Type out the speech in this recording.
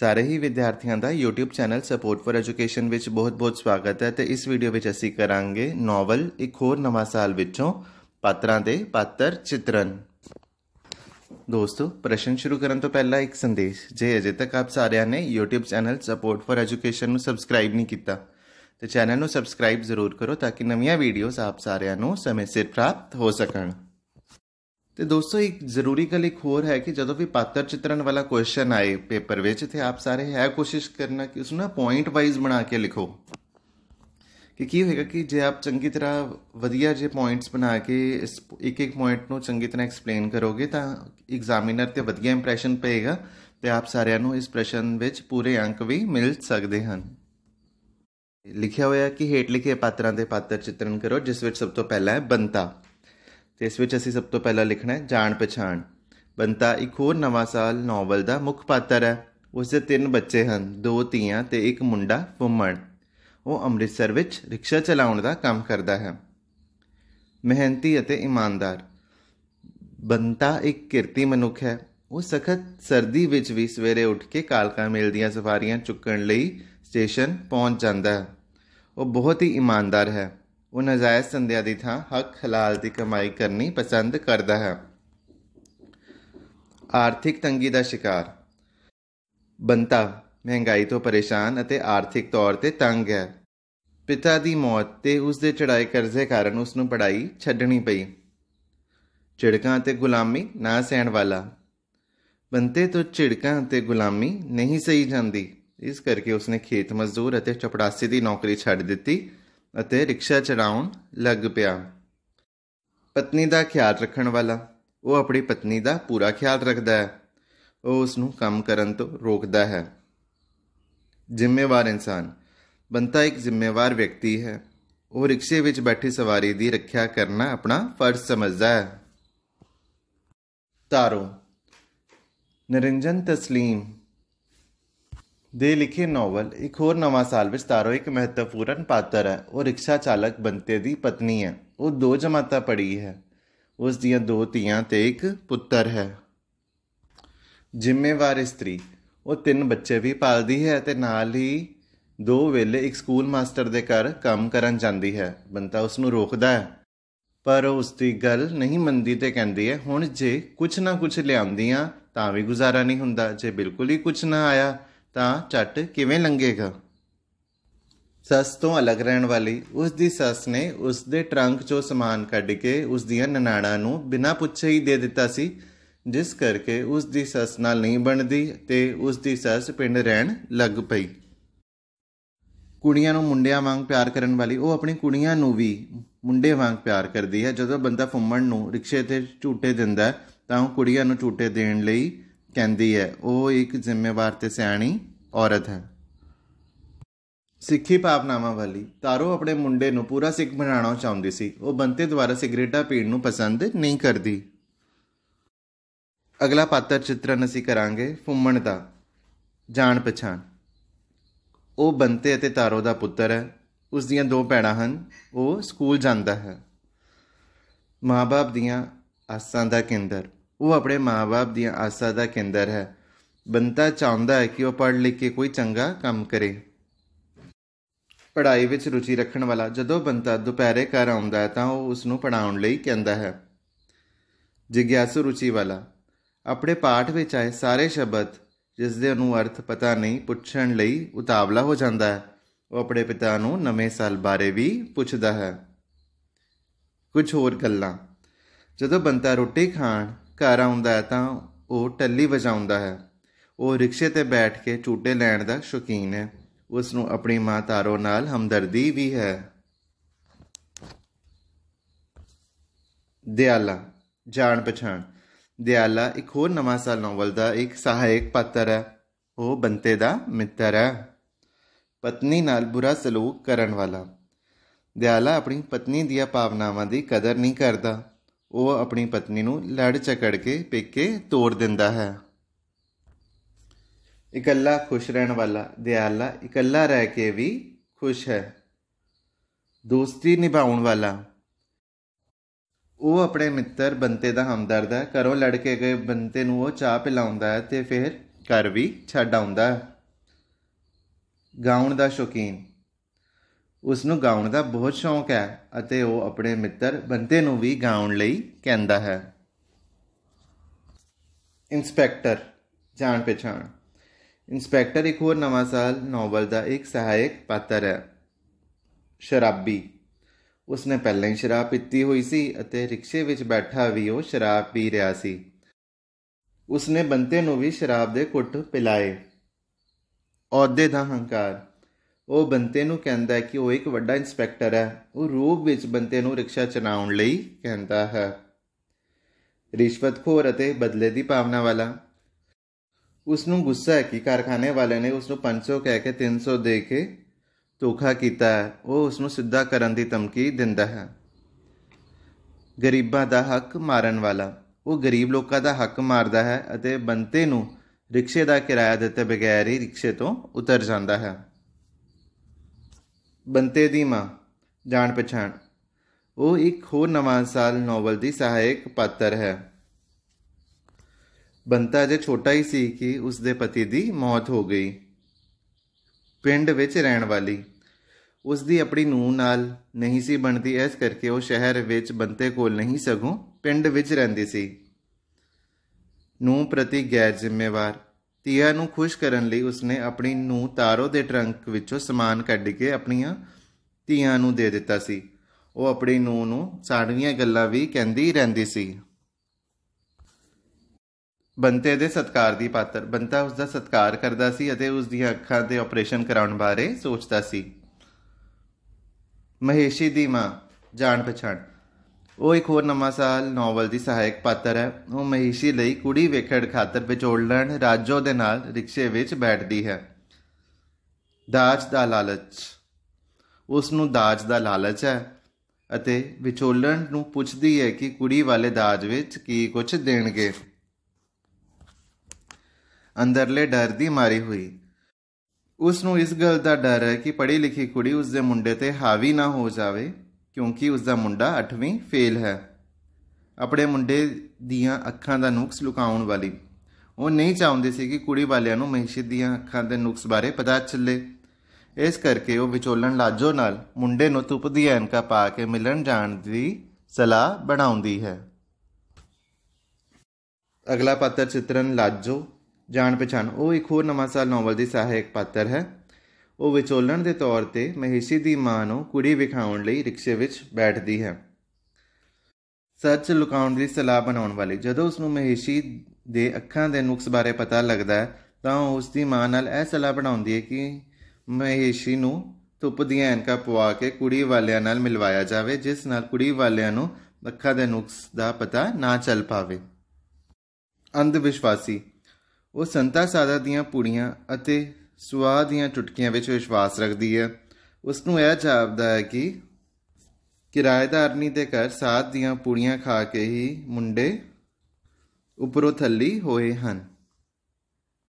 ਸਾਰੇ ਹੀ ਵਿਦਿਆਰਥੀਆਂ ਦਾ YouTube channel support for education ਵਿੱਚ ਬਹੁਤ-ਬਹੁਤ ਸਵਾਗਤ ਹੈ ਤੇ ਇਸ ਵੀਡੀਓ ਵਿੱਚ ਅਸੀਂ ਕਰਾਂਗੇ ਨੋਵਲ ਇੱਕ ਹੋਰ ਨਵਾਂ ਸਾਲ ਵਿੱਚੋਂ ਪਾਤਰਾਂ ਦੇ ਪਾਤਰ ਚਿਤਰਨ ਦੋਸਤੋ ਪ੍ਰਸ਼ਨ ਸ਼ੁਰੂ ਕਰਨ ਤੋਂ ਪਹਿਲਾਂ ਇੱਕ ਸੰਦੇਸ਼ ਜੇ ਅਜੇ ਤੱਕ ਆਪ ਸਾਰਿਆਂ ਨੇ YouTube channel support for education ਨੂੰ ਸਬਸਕ੍ਰਾਈਬ ਨਹੀਂ ਕੀਤਾ ਤੇ ਚੈਨਲ ਨੂੰ ਸਬਸਕ੍ਰਾਈਬ ਜ਼ਰੂਰ ਕਰੋ ਤਾਂ ਕਿ ਨਵੀਆਂ ਵੀਡੀਓਜ਼ ਆਪ ਸਾਰਿਆਂ ਨੂੰ ਸਮੇਂ ਸਿਰ ਪ੍ਰਾਪਤ ਹੋ ਸਕਣ ਤੇ ਦੋਸਤੋ ਇੱਕ ਜ਼ਰੂਰੀ ਗੱਲ ਇੱਕ ਹੋਰ ਹੈ ਕਿ ਜਦੋਂ ਵੀ ਪਾਤਰ ਚਿਤਰਨ ਵਾਲਾ ਕੁਐਸਚਨ ਆਏ ਪੇਪਰ ਵਿੱਚ ਤੇ ਆਪ ਸਾਰੇ ਹੈ ਕੋਸ਼ਿਸ਼ ਕਰਨਾ ਕਿ ਉਸ ਨੂੰ ਪੁਆਇੰਟ ਵਾਈਜ਼ ਬਣਾ ਕੇ ਲਿਖੋ ਕਿ ਕੀ ਹੋਏਗਾ ਕਿ ਜੇ ਆਪ ਚੰਗੀ ਤਰ੍ਹਾਂ ਵਧੀਆ ਜੇ ਪੁਆਇੰਟਸ ਬਣਾ ਕੇ ਇਸ ਇੱਕ ਇੱਕ ਪੁਆਇੰਟ ਨੂੰ ਚੰਗੀ ਤਰ੍ਹਾਂ ਐਕਸਪਲੇਨ ਕਰੋਗੇ ਤਾਂ ਐਗਜ਼ਾਮੀਨਰ ਤੇ ਵਧੀਆ ਇੰਪ੍ਰੈਸ਼ਨ ਪਏਗਾ ਤੇ ਆਪ ਸਾਰਿਆਂ ਨੂੰ ਇਸ ਪ੍ਰਸ਼ਨ ਵਿੱਚ ਪੂਰੇ ਅੰਕ ਵੀ ਮਿਲ ਸਕਦੇ ਹਨ ਲਿਖਿਆ ਹੋਇਆ ਕਿ ਹੇਠ ਲਿਖੇ ਪਾਤਰਾਂ ਦੇ ਪਾਤਰ ਚਿੱਤਰਣ ਕਰੋ ਜਿਸ ਵਿੱਚ ਸਭ ਤੋਂ ਪਹਿਲਾ ਹੈ ਬੰਤਾ ਤੇ ਇਸ ਵਿੱਚ ਅਸੀਂ ਸਭ ਤੋਂ ਪਹਿਲਾਂ ਲਿਖਣਾ ਹੈ ਜਾਣ ਪਛਾਣ ਬੰਤਾ ਇੱਕ ਹੋਰ ਨਵਾਂ ਸਾਲ ਨੋਵਲ ਦਾ ਮੁੱਖ ਪਾਤਰ ਹੈ ਉਸ ਦੇ ਤਿੰਨ ਬੱਚੇ ਹਨ ਦੋ ਧੀਆਂ ਤੇ ਇੱਕ ਮੁੰਡਾ ਫੁੰਮਣ ਉਹ ਅੰਮ੍ਰਿਤਸਰ ਵਿੱਚ ਰਿਕਸ਼ਾ ਚਲਾਉਣ ਦਾ ਕੰਮ ਕਰਦਾ ਹੈ ਮਿਹਨਤੀ ਅਤੇ ਇਮਾਨਦਾਰ ਬੰਤਾ ਇੱਕ ਕਿਰਤੀ ਮਨੁੱਖ ਹੈ ਉਹ ਸਖਤ ਸਰਦੀ ਵਿੱਚ ਵੀ ਸਵੇਰੇ ਉੱਠ ਕੇ ਕਾਲਕਾ ਮੇਲ ਦੀਆਂ ਸਫਾਰੀਆਂ ਚੁੱਕਣ ਲਈ ਸਟੇਸ਼ਨ ਪਹੁੰਚ ਜਾਂਦਾ ਹੈ ਉਹ ਬਹੁਤ ਹੀ ਇਮਾਨਦਾਰ ਹੈ ਉਹ ਨਜਾਇਜ਼ ਧੰਦਿਆਂ ਦੀ ਥਾਂ ਹੱਕ ਹਲਾਲ ਦੀ ਕਮਾਈ ਕਰਨੀ ਪਸੰਦ ਕਰਦਾ ਹੈ ਆਰਥਿਕ ਤੰਗੀ ਦਾ ਸ਼ਿਕਾਰ ਬੰਤਾ ਮਹਿੰਗਾਈ ਤੋਂ ਪਰੇਸ਼ਾਨ ਅਤੇ ਆਰਥਿਕ ਤੌਰ ਤੇ ਤੰਗ ਹੈ ਪਿਤਾ ਦੀ ਮੌਤ ਤੇ ਉਸ ਦੇ ਚੜਾਈ ਕਰਜ਼ੇ ਕਾਰਨ ਉਸ ਨੂੰ ਪੜਾਈ ਛੱਡਣੀ ਪਈ ਝਿੜਕਾਂ ਤੇ ਗੁਲਾਮੀ ਨਾ ਸਹਿਣ ਵਾਲਾ ਬੰਤੇ ਤੋਂ ਝਿੜਕਾਂ ਤੇ ਗੁਲਾਮੀ ਨਹੀਂ ਸਹੀ ਜਾਂਦੀ ਇਸ ਕਰਕੇ ਉਸਨੇ ਖੇਤ ਮਜ਼ਦੂਰ ਅਤੇ ਚਪੜਾਸੀ ਦੀ ਨੌਕਰੀ ਛੱਡ ਦਿੱਤੀ ਅਤੇ ਰਿਕਸ਼ਾ ਚੜਾਉਣ ਲੱਗ ਪਿਆ ਪਤਨੀ ਦਾ ਖਿਆਲ ਰੱਖਣ ਵਾਲਾ ਉਹ ਆਪਣੀ ਪਤਨੀ ਦਾ ਪੂਰਾ ਖਿਆਲ ਰੱਖਦਾ ਹੈ ਉਹ ਉਸ ਨੂੰ ਕੰਮ ਕਰਨ ਤੋਂ ਰੋਕਦਾ ਹੈ ਜ਼ਿੰਮੇਵਾਰ ਇਨਸਾਨ ਬੰਤਾ ਇੱਕ ਜ਼ਿੰਮੇਵਾਰ ਵਿਅਕਤੀ ਹੈ ਉਹ ਰਿਕਸ਼ੇ ਵਿੱਚ ਬੈਠੀ ਸਵਾਰੀ ਦੀ ਰੱਖਿਆ ਕਰਨਾ ਆਪਣਾ ਫਰਜ਼ ਸਮਝਦਾ ਹੈ ਤਾਰੋ ਨਰਿੰਜਨ ਤਸਲੀਮ ਦੇ ਲਿਖੇ ਨੋਵਲ ਇੱਕ ਹੋਰ ਨਵਾਂ ਸਾਲ ਵਿੱਚ ਤਾਰੋ ਇੱਕ ਮਹੱਤਵਪੂਰਨ ਪਾਤਰ ਹੈ ਉਹ ਰਿਕਸ਼ਾ ਚਾਲਕ ਬੰਤੇ ਦੀ ਪਤਨੀ ਹੈ ਉਹ ਦੋ ਜਮਾਤਾਂ ਪੜੀ ਹੈ ਉਸ ਦੀਆਂ ਦੋ ਧੀਆਂ ਤੇ ਇੱਕ ਪੁੱਤਰ ਹੈ ਜ਼ਿੰਮੇਵਾਰ ਇਸਤਰੀ ਉਹ ਤਿੰਨ ਬੱਚੇ ਵੀ ਪਾਲਦੀ ਹੈ ਤੇ ਨਾਲ ਹੀ ਦੋ ਵੇਲੇ ਇੱਕ ਸਕੂਲ ਮਾਸਟਰ ਦੇ ਘਰ ਕੰਮ ਕਰਨ ਜਾਂਦੀ ਹੈ ਬੰਤਾ ਉਸ ਨੂੰ ਰੋਕਦਾ ਹੈ ਪਰ ਉਹ ਉਸ ਦੀ ਗੱਲ ਨਹੀਂ ਮੰਨਦੀ ਤੇ ਕਹਿੰਦੀ ਹੈ ਹੁਣ ਜੇ ਕੁਝ ਨਾ ਕੁਝ ਲਿਆਉਂਦੀਆਂ ਤਾਂ ਵੀ ਗੁਜ਼ਾਰਾ ਨਹੀਂ ਹੁੰਦਾ ਜੇ ਬਿਲਕੁਲ ਹੀ ਕੁਝ ਨਾ ਆਇਆ ਤਾਂ ਝੱਟ ਕਿਵੇਂ ਲੰਗੇਗਾ ਸੱਸ ਤੋਂ ਅਲੱਗ ਰਹਿਣ ਵਾਲੀ ਉਸ ਦੀ ਸੱਸ ਨੇ ਉਸ ਦੇ ਟਰੰਕ ਚੋਂ ਸਮਾਨ ਕੱਢ ਕੇ ਉਸ ਦੀਆਂ ਨਨਾਣਾ ਨੂੰ ਬਿਨਾਂ ਪੁੱਛੇ ਹੀ ਦੇ ਦਿੱਤਾ ਸੀ ਜਿਸ ਕਰਕੇ ਉਸ ਦੀ ਸੱਸ ਨਾਲ ਨਹੀਂ ਬਣਦੀ ਤੇ ਉਸ ਦੀ ਸੱਸ ਪਿੰਡ ਰਹਿਣ ਲੱਗ ਪਈ ਕੁੜੀਆਂ ਨੂੰ ਮੁੰਡਿਆਂ ਵਾਂਗ ਪਿਆਰ ਕਰਨ ਵਾਲੀ ਉਹ ਆਪਣੀ ਕੁੜੀਆਂ ਨੂੰ ਵੀ ਮੁੰਡੇ ਵਾਂਗ ਪਿਆਰ ਕਰਦੀ ਹੈ ਜਦੋਂ ਬੰਦਾ ਫੁੰਮਣ ਨੂੰ ਰਿਕਸ਼ੇ ਤੇ ਝੂਟੇ ਦਿੰਦਾ ਤਾਂ ਉਹ ਕੁੜੀਆਂ ਨੂੰ ਝੂਟੇ ਦੇਣ ਲਈ ਕਹਿੰਦੀ ਹੈ ਉਹ ਇੱਕ ਜ਼ਿੰਮੇਵਾਰ ਤੇ ਸਿਆਣੀ ਔਰਤ ਹੈ ਸਿੱਖੀ ਭਾਵਨਾਵਾਂ ਵਾਲੀ ਤਾਰੋ ਆਪਣੇ ਮੁੰਡੇ ਨੂੰ ਪੂਰਾ ਸਿੱਖ ਬਣਾਉਣਾ ਚਾਹੁੰਦੀ ਸੀ ਉਹ ਬੰਤੇ ਦੁਆਰਾ ਸਿਗਰਟਾ ਪੀਣ ਨੂੰ ਪਸੰਦ ਨਹੀਂ ਕਰਦੀ ਅਗਲਾ ਪਾਤਰ ਚਿੱਤਰਨ ਅਸੀਂ ਕਰਾਂਗੇ ਫੁੰਮਣ ਦਾ ਜਾਣ ਪਛਾਣ ਉਹ ਬੰਤੇ ਅਤੇ ਤਾਰੋ ਦਾ ਪੁੱਤਰ ਹੈ ਉਸ ਦੀਆਂ ਦੋ ਭੈਣਾਂ ਹਨ ਉਹ ਸਕੂਲ ਜਾਂਦਾ ਹੈ ਮਾਪੇ ਦੀਆਂ ਆਸਾਂ ਦਾ ਕੇਂਦਰ ਉਹ ਆਪਣੇ ਮਾਪੇ ਦੀਆਂ ਆਸਾਂ ਦਾ ਕੇਂਦਰ ਹੈ ਬੰਤਾ ਚਾਹੁੰਦਾ ਹੈ ਕਿ ਉਹ ਪੜ੍ਹ ਲਿਖ ਕੇ ਕੋਈ ਚੰਗਾ ਕੰਮ ਕਰੇ ਪੜ੍ਹਾਈ ਵਿੱਚ ਰੁਚੀ ਰੱਖਣ ਵਾਲਾ ਜਦੋਂ ਬੰਤਾ ਦੁਪਹਿਰੇ ਘਰ ਆਉਂਦਾ ਹੈ ਤਾਂ ਉਹ ਉਸ ਨੂੰ ਪੜਾਉਣ ਲਈ ਕਹਿੰਦਾ ਹੈ ਜਿਗਿਆਸੂ ਰੁਚੀ ਵਾਲਾ ਆਪਣੇ ਪਾਠ ਵਿੱਚ ਆਏ ਸਾਰੇ ਸ਼ਬਦ ਜਿਸ ਦੇ ਨੂੰ ਅਰਥ ਪਤਾ ਨਹੀਂ ਪੁੱਛਣ ਲਈ ਉਤਾਵਲਾ ਹੋ ਜਾਂਦਾ ਹੈ ਉਹ ਆਪਣੇ ਪਿਤਾ ਨੂੰ ਨਵੇਂ ਸਾਲ ਬਾਰੇ ਵੀ ਪੁੱਛਦਾ ਹੈ ਕੁਝ ਹੋਰ ਗੱਲਾਂ ਜਦੋਂ ਬੰਤਾ ਰੋਟੀ ਖਾਣ ਘਰ ਆਉਂਦਾ ਹੈ ਤਾਂ ਉਹ ਟੱਲੀ ਵਜਾਉਂਦਾ ਹੈ ਉਹ ਰਿਕਸ਼ੇ ਤੇ ਬੈਠ ਕੇ ਝੂਟੇ ਲੈਣ ਦਾ ਸ਼ੌਕੀਨ ਹੈ ਉਸ ਨੂੰ ਆਪਣੀ ਮਾਂ ਤਾਰੋ ਨਾਲ ਹਮਦਰਦੀ ਵੀ ਹੈ ਦਿਆਲਾ ਜਾਣ ਪਛਾਣ ਦਿਆਲਾ ਇੱਕ ਹੋਰ ਨਵਾਂ ਸਾਲ ਨੋਵਲ ਦਾ ਇੱਕ ਸਹਾਇਕ ਪਾਤਰ ਹੈ ਉਹ ਬੰਤੇ ਦਾ ਮਿੱਤਰ ਹੈ ਪਤਨੀ ਨਾਲ ਬੁਰਾ ਸਲੂਕ ਕਰਨ ਵਾਲਾ ਦਿਆਲਾ ਆਪਣੀ ਪਤਨੀ ਦੀਆਂ ਭਾਵਨਾਵਾਂ ਦੀ ਕਦਰ ਨਹੀਂ ਕਰਦਾ ਉਹ ਆਪਣੀ ਪਤਨੀ ਨੂੰ ਲੜ ਚਕੜ ਕੇ ਪੇਕੇ ਤੋੜ ਦਿੰਦਾ ਹੈ ਇਕੱਲਾ ਖੁਸ਼ ਰਹਿਣ ਵਾਲਾ ਦਿਆਲਾ ਇਕੱਲਾ ਰਹਿ ਕੇ ਵੀ ਖੁਸ਼ ਹੈ ਦੋਸਤੀ ਨਿਭਾਉਣ ਵਾਲਾ ਉਹ ਆਪਣੇ ਮਿੱਤਰ ਬੰਤੇ ਦਾ ਹਮਦਰਦ ਹੈ ਘਰੋਂ ਲੜ ਕੇ ਗਏ ਬੰਤੇ ਨੂੰ ਉਹ ਚਾਹ ਪਿਲਾਉਂਦਾ ਹੈ ਤੇ ਫਿਰ ਘਰ ਵੀ ਛੱਡ ਆਉਂਦਾ ਹੈ ਗਾਉਣ ਦਾ ਸ਼ੌਕੀਨ ਉਸ ਨੂੰ ਗਾਉਣ ਦਾ ਬਹੁਤ ਸ਼ੌਂਕ ਹੈ ਅਤੇ ਉਹ ਆਪਣੇ ਮਿੱਤਰ ਬੰਤੇ ਨੂੰ ਵੀ ਗਾਉਣ ਲਈ ਕਹਿੰਦਾ ਹੈ ਇਨਸਪੈਕਟਰ ਜਾਣ ਪਛਾਣ ਇਨਸਪੈਕਟਰ ਇੱਕ ਹੋਰ ਨਵਾਂ ਸਾਲ ਨੋਵਲ ਦਾ ਇੱਕ ਸਹਾਇਕ ਪਾਤਰ ਹੈ ਸ਼ਰਾਬੀ ਉਸਨੇ ਪਹਿਲਾਂ ਹੀ ਸ਼ਰਾਬ ਪੀਤੀ ਹੋਈ ਸੀ ਅਤੇ ਰਿਕਸ਼ੇ ਵਿੱਚ ਬੈਠਾ ਵੀ ਉਹ ਸ਼ਰਾਬ ਪੀ ਰਿਹਾ ਸੀ ਉਸਨੇ ਬੰਤੇ ਨੂੰ ਵੀ ਸ਼ਰਾਬ ਦੇ ਘੁੱਟ ਪਿਲਾਏ ਅਹੁਦੇ ਦਾ ਹੰਕਾਰ ਉਹ ਬੰਤੇ ਨੂੰ ਕਹਿੰਦਾ ਹੈ ਕਿ ਉਹ ਇੱਕ ਵੱਡਾ ਇਨਸਪੈਕਟਰ ਹੈ ਉਹ ਰੂਪ ਵਿੱਚ ਬੰਤੇ ਨੂੰ ਰਿਕਸ਼ਾ ਚਲਾਉਣ ਲਈ ਕਹਿੰਦਾ ਹੈ ਰਿਸ਼ਵਤਖੋਰ ਅਤੇ ਬਦਲੇ ਦੀ ਭਾਵਨਾ ਵਾਲਾ ਉਸ ਨੂੰ ਗੁੱਸਾ ਹੈ ਕਿ ਕਾਰਖਾਨੇ ਵਾਲੇ ਨੇ ਉਸ ਨੂੰ 500 ਕਹਿ ਕੇ 300 ਦੇ ਕੇ ਧੋਖਾ ਕੀਤਾ ਉਹ ਉਸ ਨੂੰ ਸਿੱਧਾ ਕਰਨ ਦੀ ਧਮਕੀ ਦਿੰਦਾ ਹੈ ਗਰੀਬਾਂ ਦਾ ਹੱਕ ਮਾਰਨ ਵਾਲਾ ਉਹ ਗਰੀਬ ਲੋਕਾਂ ਦਾ ਹੱਕ ਮਾਰਦਾ ਹੈ ਅਤੇ ਬੰਤੇ ਨੂੰ ਰਿਕਸ਼ੇ ਦਾ ਕਿਰਾਇਆ ਦਿੱਤੇ ਬਗੈਰ ਹੀ ਰਿਕਸ਼ੇ ਤੋਂ ਉਤਰ ਜਾਂਦਾ ਹੈ ਬੰਤੇ ਦੀ ਮਾਂ ਜਾਣ ਪਛਾਣ ਉਹ ਇੱਕ ਹੋਰ ਨਵਾਂ ਸਾਲ ਨੋਵਲ ਦੀ ਸਹਾਇਕ ਪਾਤਰ ਹੈ ਬੰਤਾ ਜੇ ਛੋਟਾ ਹੀ ਸੀ ਕਿ ਉਸ ਦੇ ਪਤੀ ਦੀ ਮੌਤ ਹੋ ਗਈ ਪਿੰਡ ਵਿੱਚ ਰਹਿਣ ਵਾਲੀ ਉਸ ਦੀ ਆਪਣੀ ਨੂੰ ਨਾਲ ਨਹੀਂ ਸੀ ਬਣਦੀ ਇਸ ਕਰਕੇ ਉਹ ਸ਼ਹਿਰ ਵਿੱਚ ਬੰਤੇ ਕੋਲ ਨਹੀਂ ਸਗੋਂ ਪਿੰਡ ਵਿੱਚ ਰਹਿੰਦੀ ਸੀ ਨੂੰ ਪ੍ਰਤੀ ਗੈਰ ਜ਼ਿੰਮੇਵਾਰ ਤੀਆ ਨੂੰ ਖੁਸ਼ ਕਰਨ ਲਈ ਉਸਨੇ ਆਪਣੀ ਨੂੰ ਤਾਰੋ ਦੇ ਟਰੰਕ ਵਿੱਚੋਂ ਸਮਾਨ ਕੱਢ ਕੇ ਆਪਣੀਆਂ ਧੀਆਂ ਨੂੰ ਦੇ ਦਿੱਤਾ ਸੀ ਉਹ ਆਪਣੀ ਨੂੰ ਨੂੰ ਸਾੜਵੀਆਂ ਗੱਲਾਂ ਵੀ ਕਹਿੰਦੀ ਰਹਿੰਦੀ ਸੀ ਬੰਤੇ ਦੇ ਸਤਕਾਰ ਦੀ ਪਾਤਰ ਬੰਤਾ ਉਸ ਦਾ ਸਤਕਾਰ ਕਰਦਾ ਸੀ ਅਤੇ ਉਸ ਦੀਆਂ ਅੱਖਾਂ ਤੇ ਆਪਰੇਸ਼ਨ ਕਰਾਉਣ ਬਾਰੇ ਸੋਚਦਾ ਸੀ ਮਹੇਸ਼ੀ ਦੀ ਮਾਂ ਜਾਣ ਪਛਾਣ ਉਹ ਇੱਕ ਹੋਰ ਨਵਾਂ ਸਾਲ ਨੋਵਲ ਦੀ ਸਹਾਇਕ ਪਾਤਰ ਹੈ ਉਹ ਮਹੀਸ਼ੀ ਲਈ ਕੁੜੀ ਵੇਖੜ ਖਾਤਰ ਵਿਚੋਲਣ ਰਾਜੋ ਦੇ ਨਾਲ ਰਿਕਸ਼ੇ ਵਿੱਚ ਬੈਠਦੀ ਹੈ ਦਾਜ ਦਾ ਲਾਲਚ ਉਸ ਨੂੰ ਦਾਜ ਦਾ ਲਾਲਚ ਹੈ ਅਤੇ ਵਿਚੋਲਣ ਨੂੰ ਪੁੱਛਦੀ ਹੈ ਕਿ ਕੁੜੀ ਵਾਲੇ ਦਾਜ ਵਿੱਚ ਕੀ ਕੁਝ ਦੇਣਗੇ ਅੰਦਰਲੇ ਡਰ ਦੀ ਮਾਰੀ ਹੋਈ ਉਸ ਨੂੰ ਇਸ ਗੱਲ ਦਾ ਡਰ ਹੈ ਕਿ ਪੜ੍ਹੀ ਲਿਖੀ ਕੁੜੀ ਉਸ ਦੇ ਮੁੰਡੇ ਤੇ ਹਾਵੀ ਨਾ ਹੋ ਜਾਵੇ ਕਿਉਂਕਿ ਉਸ ਦਾ ਮੁੰਡਾ 8ਵੀਂ ਫੇਲ ਹੈ ਆਪਣੇ ਮੁੰਡੇ ਦੀਆਂ ਅੱਖਾਂ ਦਾ ਨੁਕਸ ਲੁਕਾਉਣ ਵਾਲੀ ਉਹ ਨਹੀਂ ਚਾਹੁੰਦੀ ਸੀ ਕਿ ਕੁੜੀ ਵਾਲਿਆਂ ਨੂੰ ਮਹਿਸ਼ਿਦ ਦੀਆਂ ਅੱਖਾਂ ਦੇ ਨੁਕਸ ਬਾਰੇ ਪਤਾ ਚੱਲੇ ਇਸ ਕਰਕੇ ਉਹ ਵਿਚੋਲਣ ਲਾਜੋ ਨਾਲ ਮੁੰਡੇ ਨੂੰ ਤੁਪ ਦੀ ਐਨਕਾ ਪਾ ਕੇ ਮਿਲਣ ਜਾਣ ਦੀ ਸਲਾਹ ਬਣਾਉਂਦੀ ਹੈ ਅਗਲਾ ਪਾਤਰ ਚਿਤਰਨ ਲਾਜੋ ਜਾਣ ਪਛਾਣ ਉਹ ਇੱਕ ਹੋਰ ਨਵਾਂ ਸਾਲ ਨੋਵਲ ਦੀ ਸਹਾਇਕ ਪਾਤਰ ਹੈ ਉਹ ਵਿਚੋਲਣ ਦੇ ਤੌਰ ਤੇ ਮਹੇਸ਼ੀ ਦੀ ਮਾਂ ਨੂੰ ਕੁੜੀ ਵਿਖਾਉਣ ਲਈ ਰਿਕਸ਼ੇ ਵਿੱਚ ਬੈਠਦੀ ਹੈ ਸੱਚ ਲੁਕਾਉਣ ਦੀ ਸਲਾਹ ਬਣਾਉਣ ਵਾਲੀ ਜਦੋਂ ਉਸ ਨੂੰ ਮਹੇਸ਼ੀ ਦੇ ਅੱਖਾਂ ਦੇ ਨੁਕਸ ਬਾਰੇ ਪਤਾ ਲੱਗਦਾ ਹੈ ਤਾਂ ਉਸ ਦੀ ਮਾਂ ਨਾਲ ਇਹ ਸਲਾਹ ਬਣਾਉਂਦੀ ਹੈ ਕਿ ਮਹੇਸ਼ੀ ਨੂੰ ਧੁੱਪ ਦੀਆਂ ਐਨਕਾਂ ਪਵਾ ਕੇ ਕੁੜੀ ਵਾਲਿਆਂ ਨਾਲ ਮਿਲਵਾਇਆ ਜਾਵੇ ਜਿਸ ਨਾਲ ਕੁੜੀ ਵਾਲਿਆਂ ਨੂੰ ਅੱਖਾਂ ਦੇ ਨੁਕਸ ਦਾ ਪਤਾ ਨਾ ਚੱਲ ਪਾਵੇ ਅੰਧ ਵਿਸ਼ਵਾਸੀ ਉਹ ਸੰਤਾ ਸਾਦਾ ਦੀਆਂ ਪੁੜੀਆਂ ਅਤੇ ਸਵਾਦ ਦੀਆਂ ਚੁਟਕੀਆਂ ਵਿੱਚ ਵਿਸ਼ਵਾਸ ਰੱਖਦੀ ਹੈ ਉਸ ਨੂੰ ਇਹ ਜਾਪਦਾ ਹੈ ਕਿ ਕਿਰਾਏਦਾਰਨੀ ਦੇ ਘਰ ਸਾਥ ਦੀਆਂ ਪੂੜੀਆਂ ਖਾ ਕੇ ਹੀ ਮੁੰਡੇ ਉਪਰੋਂ ਥੱਲੀ ਹੋਏ ਹਨ